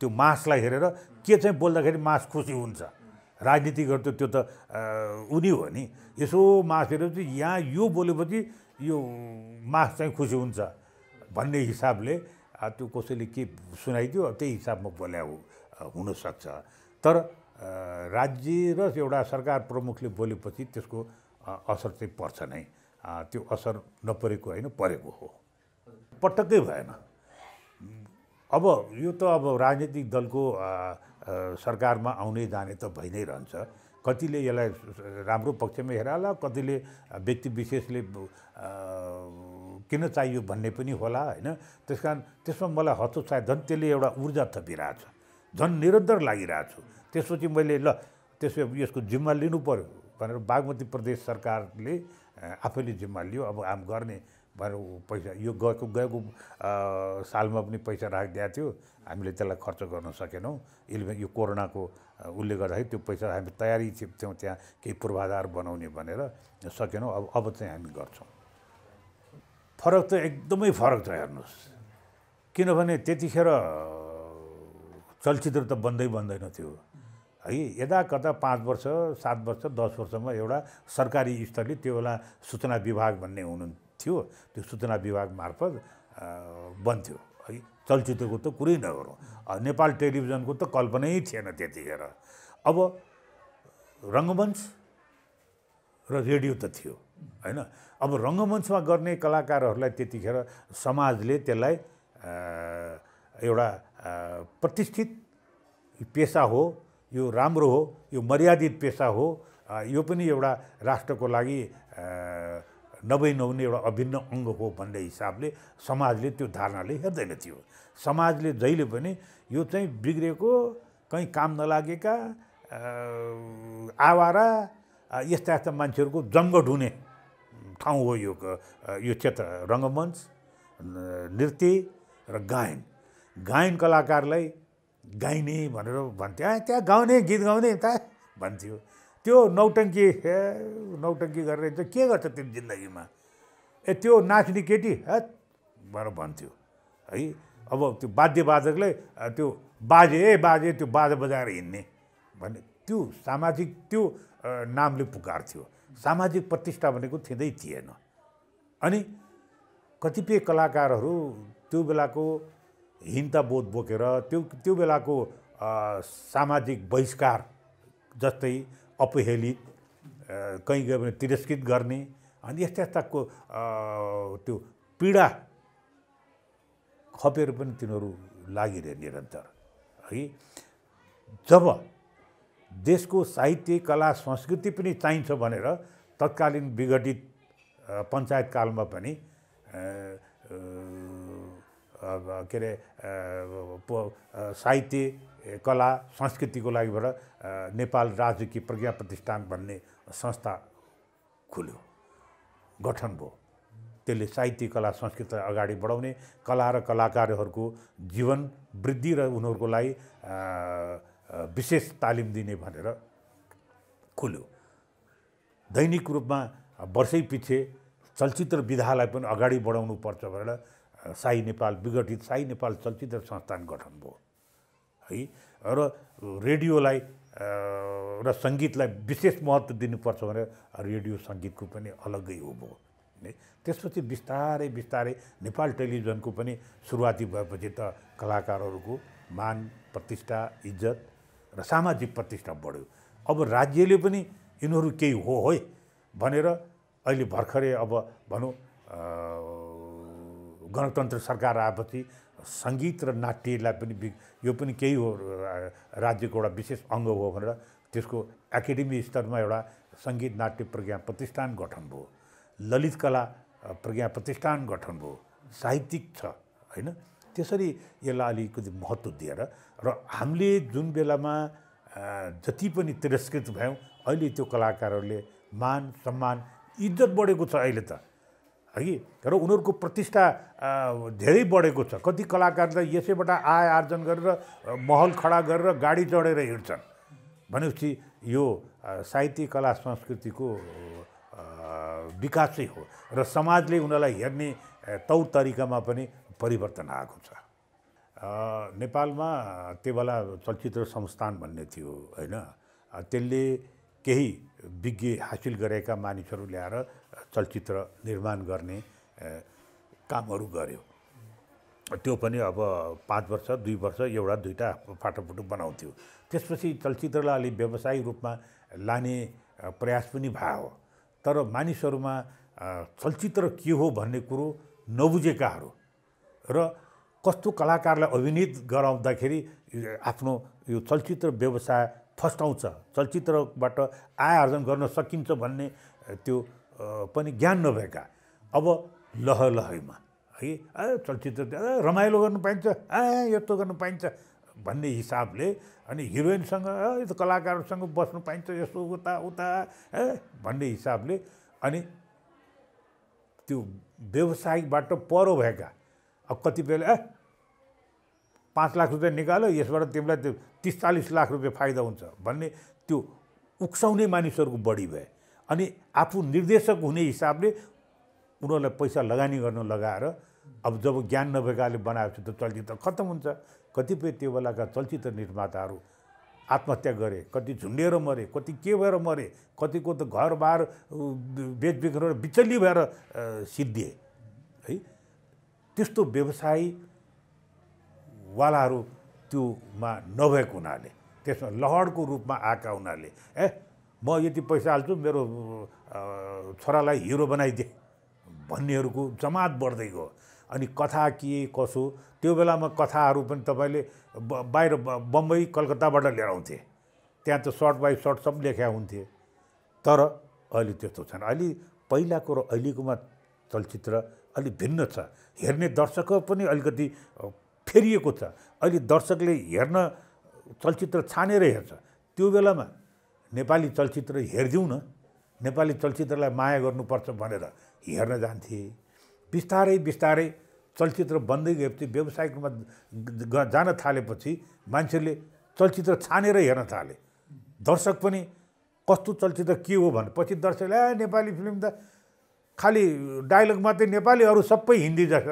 त्यो मासलाई हेरेर के चाहिँ बोल्दाखेरि मास खुसी हुन्छ राजनीतिकहरू त त्यो त उनी हो नि यसो मास हेरेपछि यहाँ यो बोलेपछि यो मास चाहिँ खुसी हुन्छ भन्ने हिसाबले त्यो कसैले के सुनाइदियो त्यही हिसाबमा बोल्या हो हुनसक्छ तर राज्य र एउटा सरकार प्रमुखले बोलेपछि त्यसको असर चाहिँ पर्छ नै त्यो असर नपरेको होइन परेको हो पटक्कै भएन अब यो त अब राजनीतिक दलको सरकारमा आउने जाने त भइ नै रहन्छ कतिले यसलाई राम्रो पक्षमा हेराला कतिले व्यक्ति विशेषले किन चाहियो भन्ने पनि होला होइन त्यस कारण त्यसमा मलाई हतोत्साह झन् त्यसले एउटा ऊर्जा त थपिरहेछ झन् निरन्तर लागिरहेको छु त्यसपछि मैले ल त्यसो यसको जिम्मा लिनु पऱ्यो भनेर बागमती प्रदेश सरकारले आफैले जिम्मा लियो अब आम गर्ने भनेर पैसा यो गएको गएको सालमा पनि पैसा राखिदिएको थियो हामीले त्यसलाई खर्च गर्न सकेनौँ यसले यो कोरोनाको उसले गर्दाखेरि त्यो पैसा हामी तयारी थिप्थ्यौँ त्यहाँ केही पूर्वाधार बनाउने भनेर सकेनौँ अब अब चाहिँ हामी गर्छौँ फरक त एकदमै फरक छ हेर्नुहोस् किनभने त्यतिखेर चलचित्र त बन्दै बन्दैन थियो है यता कता पाँच वर्ष सात वर्ष दस वर्षमा एउटा सरकारी स्तरले त्यो बेला सूचना विभाग भन्ने हुनुहुन्थ्यो त्यो सूचना विभाग मार्फत बन्थ्यो है चलचित्रको त कुरै नगरौँ नेपाल टेलिभिजनको त कल्पनै थिएन त्यतिखेर अब रङ्गमञ्च र रेडियो त थियो होइन अब रङ्गमञ्चमा गर्ने कलाकारहरूलाई त्यतिखेर समाजले त्यसलाई एउटा प्रतिष्ठित पेसा हो यो राम्रो हो यो मर्यादित पेसा हो यो पनि एउटा राष्ट्रको लागि नभई नहुने एउटा अभिन्न अङ्ग हो भन्ने हिसाबले समाजले त्यो धारणाले हेर्दैन थियो समाजले जहिले पनि यो चाहिँ बिग्रेको कहीँ काम नलागेका आवारा यस्ता यस्ता मान्छेहरूको जङ्गट हुने ठाउँ हो यो यो क्षेत्र रङ्गमञ्च नृत्य र गायन गायन कलाकारलाई गाइने भनेर भन्थ्यो ए त्यहाँ गाउने गीत गाउने त भन्थ्यो त्यो नौटङ्की हे नौटङ्की गरेर चाहिँ के गर्छ तिमी जिन्दगीमा ए त्यो नाच्ने केटी है भनेर भन्थ्यो है अब त्यो बाजकले त्यो बाजे ए बाजे त्यो बाजा बजाएर हिँड्ने भने त्यो सामाजिक त्यो नामले पुकार थियो सामाजिक प्रतिष्ठा भनेको थिँदै थिएन अनि कतिपय कलाकारहरू त्यो बेलाको बोध बोकेर त्यो त्यो बेलाको सामाजिक बहिष्कार जस्तै अपहेलित कहीँ गयो भने तिरस्कृत गर्ने अनि यस्ता यस्ताको त्यो पीडा खपेर पनि तिनीहरू लागिरहे निरन्तर है जब देशको साहित्य कला संस्कृति पनि चाहिन्छ भनेर तत्कालीन विघटित पञ्चायतकालमा पनि के अरे साहित्य कला संस्कृतिको लागिबाट नेपाल राजकीय प्रज्ञा प्रतिष्ठान भन्ने संस्था खुल्यो गठन भयो त्यसले साहित्य कला संस्कृतिलाई अगाडि बढाउने कला र कलाकारहरूको जीवन वृद्धि र उनीहरूको लागि विशेष तालिम दिने भनेर खुल्यो दैनिक रूपमा वर्षै पछि चलचित्र विधालाई पनि अगाडि बढाउनु पर्छ भनेर साई नेपाल विघटित साई नेपाल चलचित्र संस्थान गठन भयो है र रेडियोलाई र सङ्गीतलाई विशेष महत्त्व दिनुपर्छ भनेर रेडियो सङ्गीतको पनि अलग्गै हो भयो त्यसपछि बिस्तारै बिस्तारै नेपाल टेलिभिजनको पनि सुरुवाती भएपछि त कलाकारहरूको मान प्रतिष्ठा इज्जत र सामाजिक प्रतिष्ठा बढ्यो अब राज्यले पनि यिनीहरू केही हो है भनेर अहिले भर्खरै अब भनौँ गणतन्त्र सरकार आएपछि सङ्गीत र नाट्यलाई पनि यो पनि केही हो राज्यको एउटा विशेष अङ्ग हो भनेर त्यसको एकाडेमी स्तरमा एउटा सङ्गीत नाट्य प्रज्ञा प्रतिष्ठान गठन भयो ललित कला प्रज्ञा प्रतिष्ठान गठन भयो साहित्यिक छ होइन त्यसरी यसलाई अलिकति महत्त्व दिएर र हामीले जुन बेलामा जति पनि तिरस्कृत भयौँ अहिले त्यो कलाकारहरूले मान सम्मान इज्जत बढेको छ अहिले त है र उनीहरूको प्रतिष्ठा धेरै बढेको छ कति कलाकारले यसैबाट आय आर्जन गरेर महल खडा गरेर गाडी चढेर हिँड्छन् भनेपछि यो साहित्य कला संस्कृतिको विकासै हो र समाजले उनीहरूलाई हेर्ने तौर तरिकामा पनि परिवर्तन आएको छ नेपालमा त्यो बेला चलचित्र संस्थान भन्ने थियो होइन त्यसले केही विज्ञ हासिल गरेका मानिसहरू ल्याएर चलचित्र निर्माण गर्ने कामहरू गर्यो त्यो पनि अब पाँच वर्ष दुई वर्ष एउटा दुईवटा फाटोफुटो बनाउँथ्यो त्यसपछि चलचित्रलाई अलिक व्यवसायिक रूपमा लाने प्रयास पनि भयो तर मानिसहरूमा चलचित्र के हो भन्ने कुरो नबुझेकाहरू र कस्तो कलाकारलाई अभिनित गराउँदाखेरि आफ्नो यो चलचित्र व्यवसाय फस्टाउँछ चलचित्रबाट आय आर्जन गर्न सकिन्छ भन्ने त्यो पनि ज्ञान नभएका अब लह लहैमा है चलचित्र रमाइलो गर्नु पाइन्छ ए यस्तो गर्नु पाइन्छ भन्ने हिसाबले अनि हिरोइनसँग यो त कलाकारहरूसँग बस्नु पाइन्छ यसो उता उता भन्ने हिसाबले अनि त्यो व्यवसायिकबाट परो भएका अब कति बेला ए पाँच लाख रुपियाँ निकाल्यो यसबाट तिमीलाई त्यो तिस चालिस लाख रुपियाँ फाइदा हुन्छ भन्ने त्यो उक्साउने मानिसहरूको बढी भए अनि आफू निर्देशक हुने हिसाबले उनीहरूलाई पैसा लगानी गर्न लगाएर अब जब ज्ञान नभएकाले बनाएपछि त चलचित्र खत्तम हुन्छ कतिपय त्यो बेलाका चलचित्र निर्माताहरू आत्महत्या गरे कति झुन्डेर मरे कति के भएर मरे कतिको त घरबार बेचबिखेर बिचल्ली भएर सिद्धिए है त्यस्तो व्यवसायीवालाहरू त्योमा नभएको हुनाले त्यसमा लहरको रूपमा आएका हुनाले ए म यति पैसा हाल्छु मेरो छोरालाई हिरो बनाइदिए भन्नेहरूको जमात बढ्दै गयो अनि कथा के कसो त्यो बेलामा कथाहरू पनि तपाईँले बाहिर बम्बई कलकत्ताबाट लिएर आउँथे त्यहाँ त सर्ट बाई सर्ट सब लेखा हुन्थे तर अहिले त्यस्तो छैन अहिले पहिलाको र अहिलेकोमा चलचित्र अलिक भिन्न छ हेर्ने दर्शक पनि अलिकति फेरिएको छ अहिले दर्शकले हेर्न चलचित्र छानेर हेर्छ त्यो बेलामा नेपाली चलचित्र हेरिदिउँ न नेपाली चलचित्रलाई माया गर्नुपर्छ भनेर हेर्न जान्थे बिस्तारै बिस्तारै चलचित्र बन्दै गएपछि व्यावसायिक रूपमा जान थालेपछि मान्छेले चलचित्र छानेर हेर्न थाले दर्शक पनि कस्तो चलचित्र के हो भने पछि दर्शकले ए नेपाली फिल्म त खालि डायलग मात्रै नेपाली अरू सबै हिन्दी जस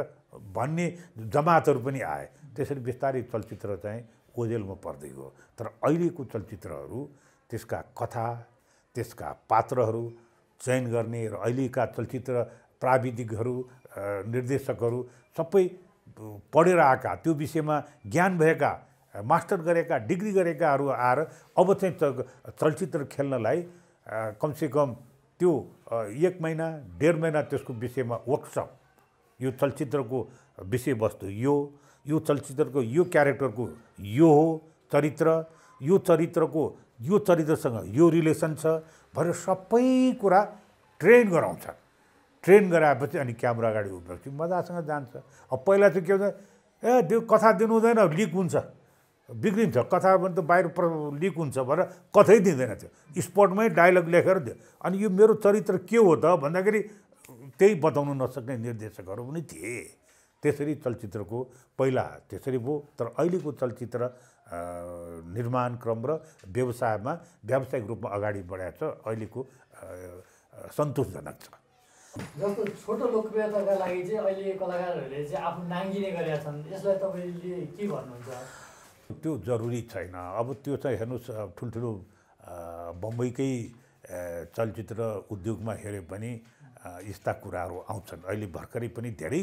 भन्ने जमातहरू पनि आए त्यसरी बिस्तारै चलचित्र चाहिँ ओजेलमा पर्दै गयो तर अहिलेको चलचित्रहरू त्यसका कथा त्यसका पात्रहरू चयन गर्ने र अहिलेका चलचित्र प्राविधिकहरू निर्देशकहरू सबै पढेर आएका त्यो विषयमा ज्ञान भएका मास्टर गरेका डिग्री गरेकाहरू आएर अब चाहिँ चलचित्र खेल्नलाई कमसेकम त्यो एक महिना डेढ महिना त्यसको विषयमा वर्कसप यो चलचित्रको विषयवस्तु यो यो चलचित्रको यो क्यारेक्टरको यो हो चरित्र यो चरित्रको यो चरित्रसँग यो रिलेसन छ भनेर सबै कुरा ट्रेन गराउँछ ट्रेन गराएपछि अनि क्यामरा अगाडि उभिएपछि मजासँग जान्छ अब पहिला चाहिँ के हुन्छ ए त्यो कथा दिनु हुँदैन लिक हुन्छ बिग्रिन्छ कथा भने त बाहिर लिक हुन्छ भनेर कथै दिँदैन थियो स्पटमै डायलग लेखेर दियो अनि यो मेरो चरित्र के हो त भन्दाखेरि त्यही बताउनु नसक्ने निर्देशकहरू पनि थिए त्यसरी चलचित्रको पहिला त्यसरी भयो तर अहिलेको चलचित्र निर्माण क्रम र व्यवसायमा व्यावसायिक रूपमा अगाडि बढाएको छ अहिलेको सन्तोषजनक छ जस्तो छोटो लोकप्रियताका लागि चाहिँ अहिले कलाकारहरूले चाहिँ आफ्नो नाङ्गिने गरेका छन् यसलाई तपाईँले के भन्नुहुन्छ त्यो जरुरी छैन अब त्यो चाहिँ हेर्नुहोस् ठुल्ठुलो बम्बईकै चलचित्र उद्योगमा हेऱ्यो भने यस्ता कुराहरू आउँछन् अहिले भर्खरै पनि धेरै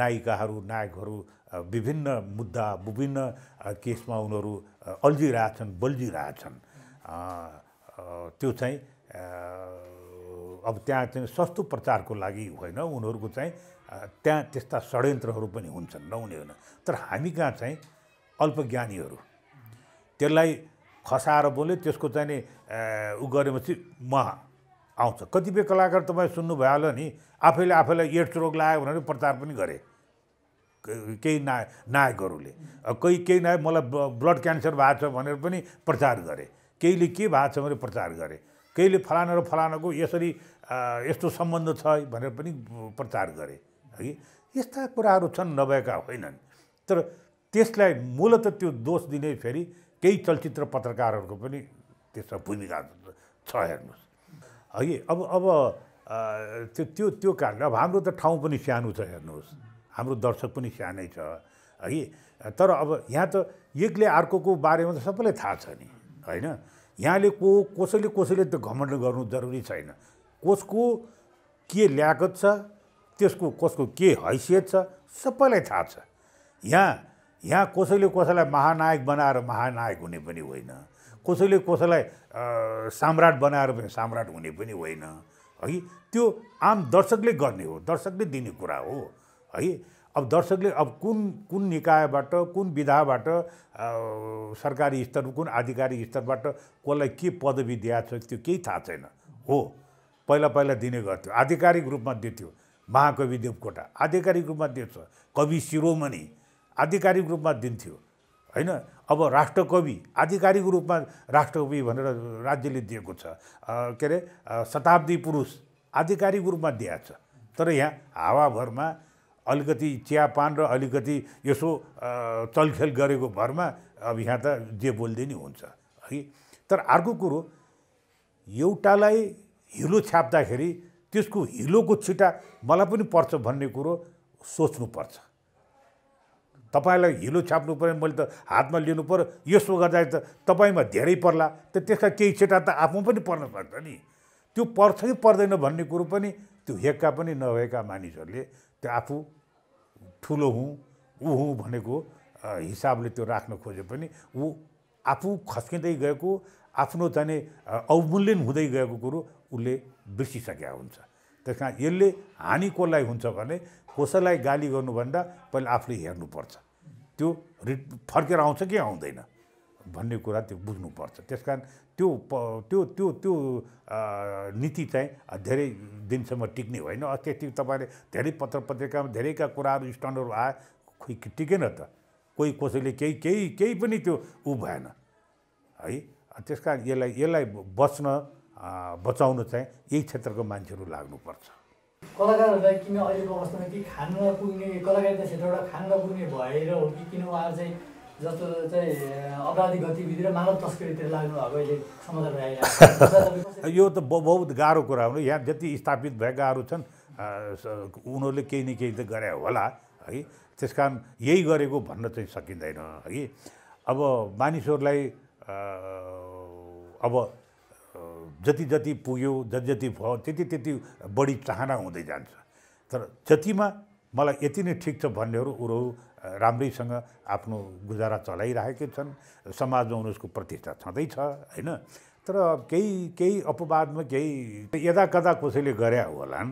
नायिकाहरू नायकहरू विभिन्न मुद्दा विभिन्न केसमा उनीहरू अल्झिरहेछन् बल्झिरहेछन् त्यो चाहिँ अब त्यहाँ चाहिँ सस्तो प्रचारको लागि होइन उनीहरूको चाहिँ त्यहाँ त्यस्ता षड्यन्त्रहरू पनि हुन्छन् नहुने होइन तर हामी कहाँ चाहिँ अल्पज्ञानीहरू त्यसलाई खसाएर बोले त्यसको चाहिँ नि उ गरेपछि म आउँछ कतिपय कलाकार तपाईँ सुन्नुभयो होला नि आफैले आफैलाई एड्स रोग लाग्यो भनेर प्रचार पनि गरेँ केही नाय नायकहरूले कोही केही नायक मलाई ब्लड क्यान्सर भएको छ भनेर पनि प्रचार गरे केहीले के भएको छ भनेर प्रचार गरे केहीले फलाना र फलानाको यसरी यस्तो सम्बन्ध छ भनेर पनि प्रचार गरे है यस्ता कुराहरू छन् नभएका होइनन् तर त्यसलाई मूलत त्यो दोष दिने फेरि केही चलचित्र पत्रकारहरूको पनि त्यसमा भूमिका छ हेर्नुहोस् है अब अब त्यो त्यो त्यो कारणले अब हाम्रो त ठाउँ पनि सानो छ हेर्नुहोस् हाम्रो दर्शक पनि सानै छ है तर अब यहाँ त एकले अर्कोको बारेमा त सबैलाई थाहा छ नि होइन यहाँले को कसैले कसैले त घमण्ड गर्नु जरुरी छैन कसको के ल्याकत छ त्यसको कसको के हैसियत छ सबैलाई थाहा छ यहाँ यहाँ कसैले कसैलाई महानायक बनाएर महानायक हुने पनि होइन कसैले कसैलाई सम्राट बनाएर पनि साम्राट हुने पनि होइन है त्यो आम दर्शकले गर्ने हो दर्शकले दिने कुरा हो है अब दर्शकले अब कुन कुन निकायबाट कुन विधाबाट सरकारी स्तर कुन आधिकारिक स्तरबाट कसलाई के पदवी दिएको छ त्यो केही थाहा छैन हो पहिला पहिला दिने गर्थ्यो आधिकारिक रूपमा दिन्थ्यो महाकवि देवकोटा आधिकारिक रूपमा दिन्छ कवि शिरोमणि आधिकारिक रूपमा दिन्थ्यो होइन अब राष्ट्रकवि आधिकारिक रूपमा राष्ट्रकवि भनेर राज्यले दिएको छ के अरे शताब्दी पुरुष आधिकारिक रूपमा दिएको छ तर यहाँ हावाभरमा अलिकति चियापान र अलिकति यसो चलखेल गरेको भरमा अब यहाँ त जे बोल्दै नि हुन्छ है तर अर्को कुरो एउटालाई हिलो छाप्दाखेरि त्यसको हिलोको छिटा मलाई पनि पर्छ भन्ने कुरो सोच्नुपर्छ तपाईँलाई हिलो छाप्नु पऱ्यो मैले त हातमा लिनु पऱ्यो यसो गर्दाखेरि त तपाईँमा धेरै पर्ला त त्यसका केही छिटा त आफू पनि पर्न सक्छ नि त्यो पर्छ कि पर्दैन भन्ने कुरो पनि त्यो हेक्का पनि नभएका मानिसहरूले त्यो आफू ठुलो हुँ ऊ हुँ भनेको हिसाबले त्यो राख्न खोजे पनि ऊ आफू खस्किँदै गएको आफ्नो जाने अवमूल्यन हुँदै गएको कुरो उसले बिर्सिसकेका हुन्छ त्यस कारण यसले हानि कसलाई हुन्छ भने कसैलाई गाली गर्नुभन्दा पहिला आफूले हेर्नुपर्छ त्यो रिट फर्केर आउँछ कि आउँदैन भन्ने कुरा त्यो बुझ्नुपर्छ त्यस कारण त्यो प त्यो त्यो त्यो नीति चाहिँ धेरै दिनसम्म टिक्ने होइन त्यति तपाईँले धेरै पत्र पत्रिकामा धेरैका कुराहरू स्टन्डहरू आए खोइ टिकेन त कोही कसैले केही केही केही पनि त्यो ऊ भएन है त्यस कारण यसलाई यसलाई बच्न बचाउन चाहिँ यही क्षेत्रको मान्छेहरू लाग्नुपर्छ कलाकारहरूलाई किन अहिलेको अवस्थामा कि खान नपुग्ने कलाकारिता क्षेत्रबाट खान नपुग्ने भएर हो कि किन उहाँहरू चाहिँ जस्तो चाहिँ अपराधिक गतिविधि र मानव तस्करीतिर लाग्नु भएको अहिले समाचारमा यो त बहुत गाह्रो कुरा हो यहाँ जति स्थापित भएकाहरू छन् उनीहरूले केही न केही त गरे होला है त्यस कारण यही गरेको भन्न चाहिँ सकिँदैन है अब मानिसहरूलाई अब जति जति पुग्यो जति जति भयो त्यति त्यति बढी चाहना हुँदै जान्छ तर जतिमा मलाई यति नै ठिक छ भन्नेहरू उनीहरू राम्रैसँग आफ्नो गुजारा चलाइरहेकै छन् समाजमा उनीहरूको प्रतिष्ठा छँदैछ होइन तर केही केही अपवादमा केही यदा कदा कसैले गरे होलान्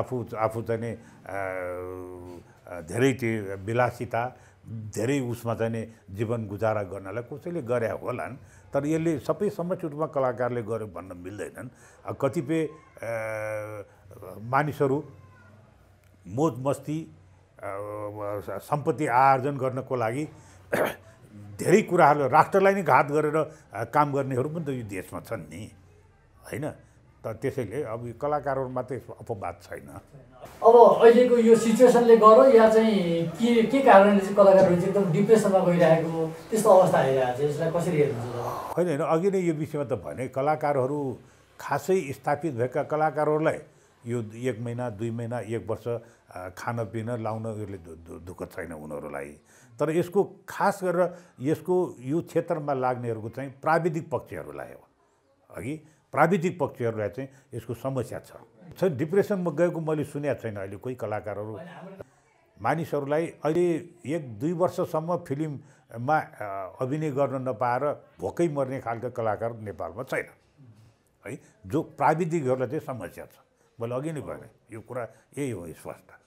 आफू आफू चाहिँ धेरै त्यो विलासिता धेरै उसमा चाहिँ जीवन गुजारा गर्नलाई कसैले गरे होलान् तर यसले सबै समक्ष रूपमा कलाकारले गर्यो भन्न मिल्दैनन् कतिपय मानिसहरू मोज मस्ती सम्पत्ति आर्जन गर्नको लागि धेरै कुराहरू राष्ट्रलाई नै घात गरेर काम गर्नेहरू पनि त यो देशमा छन् नि होइन त त्यसैले अब यो कलाकारहरूमा त अपवाद छैन अब अहिलेको यो सिचुएसनले गर्यो या चाहिँ के के कारणले चाहिँ कलाकारहरू चाहिँ एकदम डिप्रेसनमा गइरहेको त्यस्तो अवस्था आइरहेको छ यसलाई कसरी हेर्नुहुन्छ होइन होइन अघि नै यो विषयमा त भने कलाकारहरू खासै स्थापित भएका कलाकारहरूलाई यो एक महिना दुई महिना एक वर्ष खानपिन लाउन यसले दुःख छैन उनीहरूलाई तर यसको खास गरेर यसको यो क्षेत्रमा लाग्नेहरूको चाहिँ प्राविधिक पक्षहरूलाई हो अघि प्राविधिक पक्षहरूलाई चाहिँ यसको समस्या छ डिप्रेसनमा गएको मैले सुनेको छैन अहिले कोही कलाकारहरू मानिसहरूलाई अहिले एक दुई वर्षसम्म फिल्ममा अभिनय गर्न नपाएर भोकै मर्ने खालका कलाकार नेपालमा छैन है जो प्राविधिकहरूलाई चाहिँ समस्या छ मैले अघि नै भनेँ यो कुरा यही हो स्पष्ट